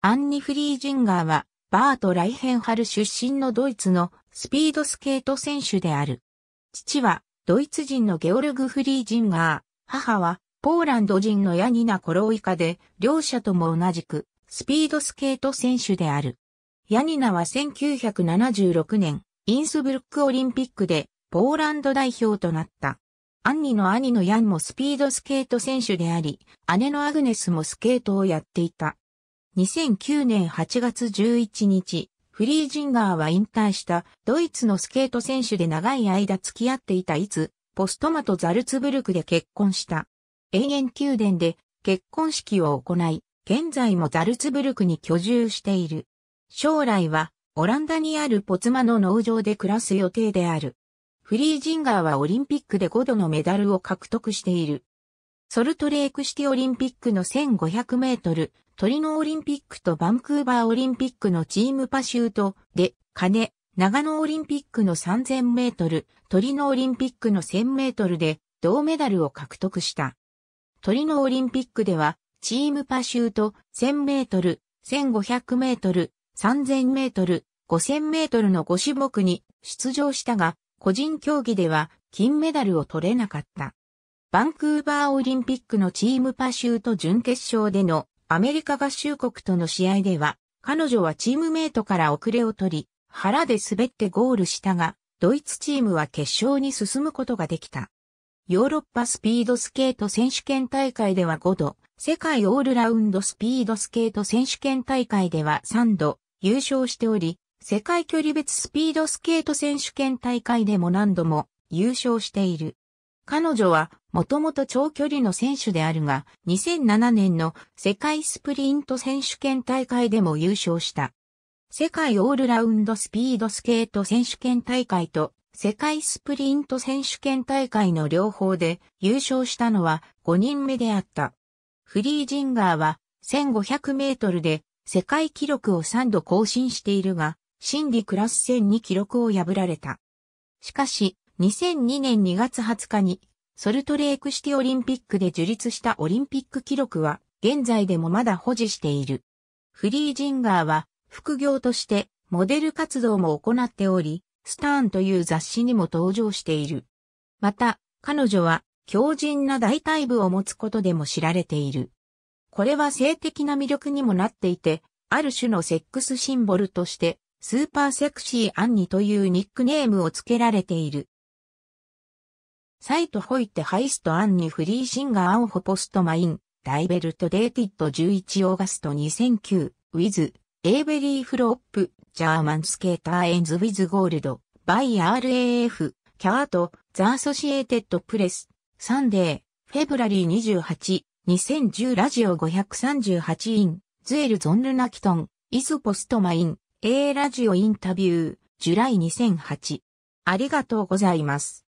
アンニ・フリージンガーは、バート・ライヘンハル出身のドイツのスピードスケート選手である。父は、ドイツ人のゲオルグ・フリージンガー、母は、ポーランド人のヤニナ・コロイカで、両者とも同じく、スピードスケート選手である。ヤニナは1976年、インスブルックオリンピックで、ポーランド代表となった。アンニの兄のヤンもスピードスケート選手であり、姉のアグネスもスケートをやっていた。2009年8月11日、フリージンガーは引退したドイツのスケート選手で長い間付き合っていたいつ、ポストマとザルツブルクで結婚した。永遠宮殿で結婚式を行い、現在もザルツブルクに居住している。将来はオランダにあるポツマの農場で暮らす予定である。フリージンガーはオリンピックで5度のメダルを獲得している。ソルトレークシティオリンピックの1500メートルトリノオリンピックとバンクーバーオリンピックのチームパシュートで、金、長野オリンピックの3000メートル、トリノオリンピックの1000メートルで銅メダルを獲得した。トリノオリンピックでは、チームパシュート1000メートル、1500メートル、3000メートル、5000メートルの5種目に出場したが、個人競技では金メダルを取れなかった。バンクーバーオリンピックのチームパシュート準決勝でのアメリカ合衆国との試合では、彼女はチームメイトから遅れを取り、腹で滑ってゴールしたが、ドイツチームは決勝に進むことができた。ヨーロッパスピードスケート選手権大会では5度、世界オールラウンドスピードスケート選手権大会では3度優勝しており、世界距離別スピードスケート選手権大会でも何度も優勝している。彼女はもともと長距離の選手であるが、2007年の世界スプリント選手権大会でも優勝した。世界オールラウンドスピードスケート選手権大会と世界スプリント選手権大会の両方で優勝したのは5人目であった。フリージンガーは1500メートルで世界記録を3度更新しているが、シンディクラス戦に記録を破られた。しかし、2002年2月20日に、ソルトレークシティオリンピックで樹立したオリンピック記録は、現在でもまだ保持している。フリージンガーは、副業として、モデル活動も行っており、スターンという雑誌にも登場している。また、彼女は、強靭な大体部を持つことでも知られている。これは性的な魅力にもなっていて、ある種のセックスシンボルとして、スーパーセクシーアンニというニックネームを付けられている。サイトホイテハイストアンニフリーシンガーアンホポストマイン、ダイベルトデーティット11オーガスト2009、ウィズ、エーベリーフロップ、ジャーマンスケーターエンズウィズゴールド、バイ RAF、キャート、ザ・アソシエーテッド・プレス、サンデー、フェブラリー28、2010ラジオ538イン、ズエル・ゾンルナキトン、イズ・ポストマイン、A ラジオインタビュー、ジュライ2008。ありがとうございます。